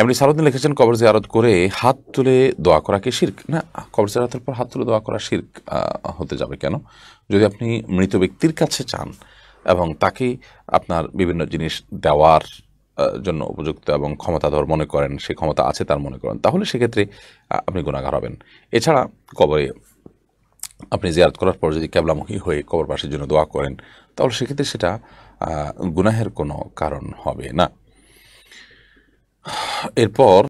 এমনি সারদিন লিখেছেন কবর জিয়ারত করে হাত তুলে দোয়া করা কি শির্ক না কবর জিয়ারতের পর হাত তুলে দোয়া করা শির্ক হতে যাবে কেন যদি আপনি মৃত ব্যক্তির কাছে চান এবং তাকে আপনার বিভিন্ন জিনিস দেওয়ার জন্য উপযুক্ত এবং ক্ষমতাধর মনে করেন সে ক্ষমতা আছে তার মনে করেন তাহলে সেক্ষেত্রে আপনি গুণাগার হবেন এছাড়া কবরে আপনি জিয়ারত করার পর যদি ক্যাবলামুখী হয়ে কবরবাসীর জন্য দোয়া করেন তাহলে সেক্ষেত্রে সেটা গুনাহের কোনো কারণ হবে না il por